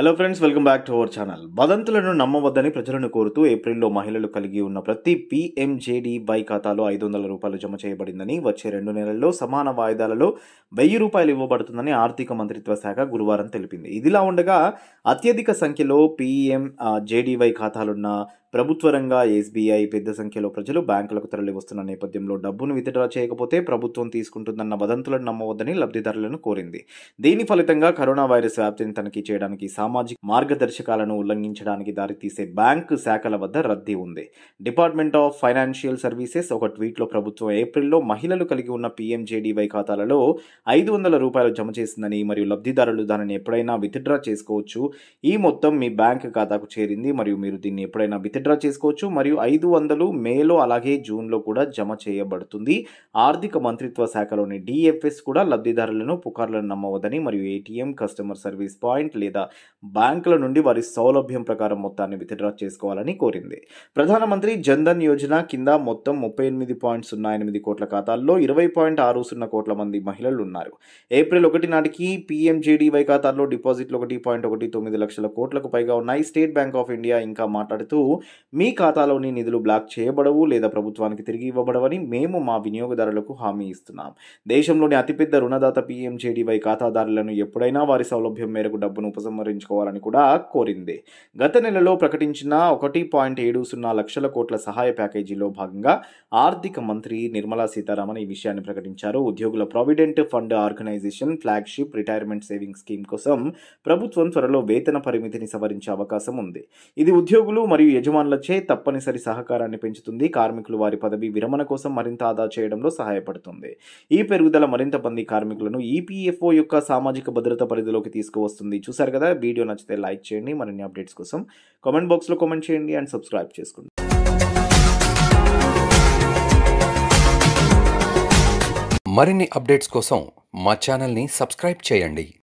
hello friends welcome back to our channel వదంతులను నమ్మవద్దని ప్రజలను కోరుతూ ఏప్రిల్లో మహిళలు కలిగి ఉన్న ప్రతి పీఎంజేడీవై ఖాతాలో ఐదు వందల రూపాయలు జమ చేయబడిందని వచ్చే రెండు నెలల్లో సమాన వాయిదాలలో వెయ్యి రూపాయలు ఇవ్వబడుతుందని ఆర్థిక మంత్రిత్వ శాఖ గురువారం తెలిపింది ఇదిలా ఉండగా అత్యధిక సంఖ్యలో పీఎంజేడీవై ఖాతాలున్న ప్రభుత్వ రంగ ఎస్బీఐ పెద్ద సంఖ్యలో ప్రజలు బ్యాంకులకు తరలి వస్తున్న నేపథ్యంలో డబ్బును విత్డ్రా చేయకపోతే ప్రభుత్వం తీసుకుంటుందన్న వదంతులను నమ్మవద్దని లబ్ధిదారులను కోరింది దీని ఫలితంగా కరోనా వైరస్ వ్యాప్తిని తనిఖీ చేయడానికి సామాజిక మార్గదర్శకాలను ఉల్లంఘించడానికి దారితీసే బ్యాంకు శాఖల వద్ద రద్దీ ఉంది డిపార్ట్మెంట్ ఆఫ్ ఫైనాన్షియల్ సర్వీసెస్ ఒక ట్వీట్లో ప్రభుత్వం ఏప్రిల్లో మహిళలు కలిగి ఉన్న పీఎంజేడీవై ఖాతాలలో ఐదు వందల రూపాయలు జమ చేసిందని మరియు లబ్ధిదారులు దానిని ఎప్పుడైనా విత్డ్రా చేసుకోవచ్చు ఈ మొత్తం మీ బ్యాంక్ ఖాతాకు చేరింది మరియు మీరు దీన్ని ఎప్పుడైనా విత్ విత్డ్రా చేసుకోవచ్చు మరియు ఐదు వందలు మేలో అలాగే జూన్లో కూడా జమ చేయబడుతుంది ఆర్థిక మంత్రిత్వ శాఖలోని డిఎఫ్ఎస్ కూడా లబ్ధిదారులను పుకార్లను నమ్మవద్దని మరియు ఏటీఎం కస్టమర్ సర్వీస్ పాయింట్ లేదా బ్యాంకుల నుండి వారి సౌలభ్యం ప్రకారం మొత్తాన్ని విత్డ్రా చేసుకోవాలని కోరింది ప్రధానమంత్రి జన్ధన్ యోజన కింద మొత్తం ముప్పై ఎనిమిది పాయింట్ సున్నా ఎనిమిది కోట్ల ఖాతాల్లో ఇరవై పాయింట్ ఆరు సున్నా కోట్ల మంది మహిళలు ఉన్నారు ఏప్రిల్ ఒకటి నాటికి పీఎంజేడీవై ఖాతాల్లో డిపాజిట్లు ఒకటి పాయింట్ ఒకటి తొమ్మిది లక్షల కోట్లకు పైగా ఉన్నాయి స్టేట్ బ్యాంక్ ఆఫ్ ఇండియా ఇంకా మాట్లాడుతూ మీ ఖాతాలోని నిధులు బ్లాక్ చేయబడవు లేదా ప్రభుత్వానికి తిరిగి ఇవ్వబడవని మేము మా వినియోగదారులకు హామీ ఇస్తున్నాం దేశంలోని అతిపెద్ద రుణదాత పీఎంజేడీవై ఖాతాదారులను ఎప్పుడైనా వారి సౌలభ్యం మేరకు డబ్బును ఉపసంహరించుకోవాలని కూడా కోరింది గత నెలలో ప్రకటించిన ఒకటి పాయింట్ ఏడు సున్నా లక్షల కోట్ల సహాయ ప్యాకేజీలో భాగంగా ఆర్థిక మంత్రి నిర్మలా సీతారామన్ ఈ విషయాన్ని ప్రకటించారు ఉద్యోగుల provident fund organisation flagship retirement saving scheme కోసం ప్రభుత్వం త్వరలో వేతన పరిమితిని సవరించే అవకాశం ఉంది ఇది ఉద్యోగులు మరియు యజమాని యజమానులచే తప్పనిసరి సహకారాన్ని పెంచుతుంది కార్మికులు వారి పదవి విరమణ కోసం మరింత ఆదా చేయడంలో సహాయపడుతుంది ఈ పెరుగుదల మరింత మంది కార్మికులను ఈపీఎఫ్ఓ యొక్క సామాజిక భద్రత పరిధిలోకి తీసుకువస్తుంది చూసారు కదా వీడియో నచ్చితే లైక్ చేయండి మరిన్ని అప్డేట్స్ కోసం కామెంట్ బాక్స్లో కామెంట్ చేయండి అండ్ సబ్స్క్రైబ్ చేసుకోండి మరిన్ని అప్డేట్స్ కోసం మా ఛానల్ని సబ్స్క్రైబ్ చేయండి